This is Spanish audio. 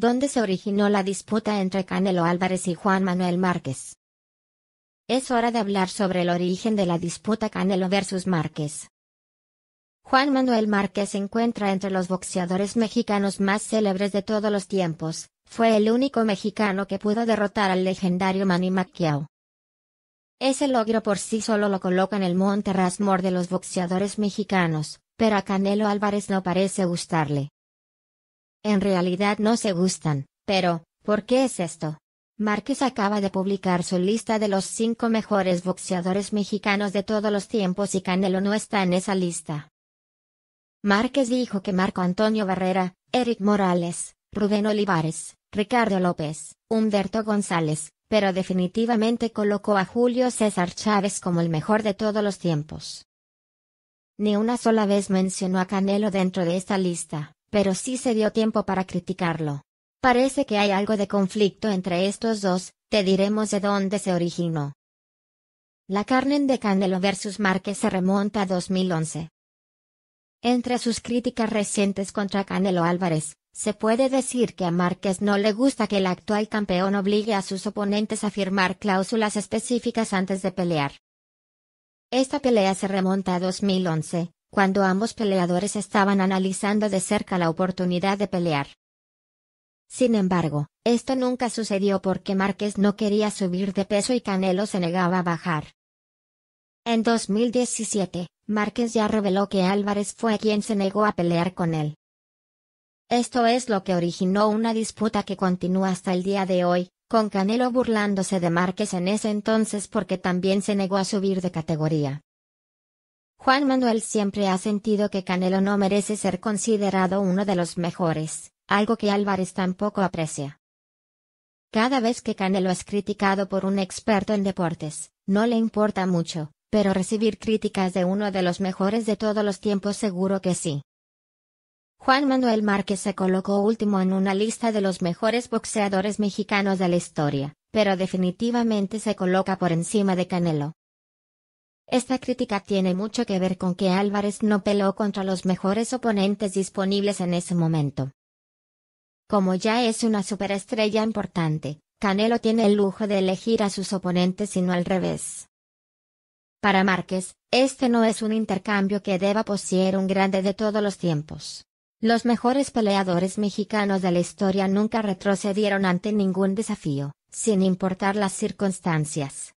¿Dónde se originó la disputa entre Canelo Álvarez y Juan Manuel Márquez. Es hora de hablar sobre el origen de la disputa Canelo versus Márquez. Juan Manuel Márquez se encuentra entre los boxeadores mexicanos más célebres de todos los tiempos, fue el único mexicano que pudo derrotar al legendario Manny Pacquiao. Ese logro por sí solo lo coloca en el Monte Rasmor de los boxeadores mexicanos, pero a Canelo Álvarez no parece gustarle. En realidad no se gustan, pero, ¿por qué es esto? Márquez acaba de publicar su lista de los cinco mejores boxeadores mexicanos de todos los tiempos y Canelo no está en esa lista. Márquez dijo que Marco Antonio Barrera, Eric Morales, Rubén Olivares, Ricardo López, Humberto González, pero definitivamente colocó a Julio César Chávez como el mejor de todos los tiempos. Ni una sola vez mencionó a Canelo dentro de esta lista pero sí se dio tiempo para criticarlo. Parece que hay algo de conflicto entre estos dos, te diremos de dónde se originó. La carne de Canelo versus Márquez se remonta a 2011. Entre sus críticas recientes contra Canelo Álvarez, se puede decir que a Márquez no le gusta que el actual campeón obligue a sus oponentes a firmar cláusulas específicas antes de pelear. Esta pelea se remonta a 2011, cuando ambos peleadores estaban analizando de cerca la oportunidad de pelear. Sin embargo, esto nunca sucedió porque Márquez no quería subir de peso y Canelo se negaba a bajar. En 2017, Márquez ya reveló que Álvarez fue quien se negó a pelear con él. Esto es lo que originó una disputa que continúa hasta el día de hoy, con Canelo burlándose de Márquez en ese entonces porque también se negó a subir de categoría. Juan Manuel siempre ha sentido que Canelo no merece ser considerado uno de los mejores, algo que Álvarez tampoco aprecia. Cada vez que Canelo es criticado por un experto en deportes, no le importa mucho, pero recibir críticas de uno de los mejores de todos los tiempos seguro que sí. Juan Manuel Márquez se colocó último en una lista de los mejores boxeadores mexicanos de la historia, pero definitivamente se coloca por encima de Canelo. Esta crítica tiene mucho que ver con que Álvarez no peló contra los mejores oponentes disponibles en ese momento. Como ya es una superestrella importante, Canelo tiene el lujo de elegir a sus oponentes y no al revés. Para Márquez, este no es un intercambio que deba poseer un grande de todos los tiempos. Los mejores peleadores mexicanos de la historia nunca retrocedieron ante ningún desafío, sin importar las circunstancias.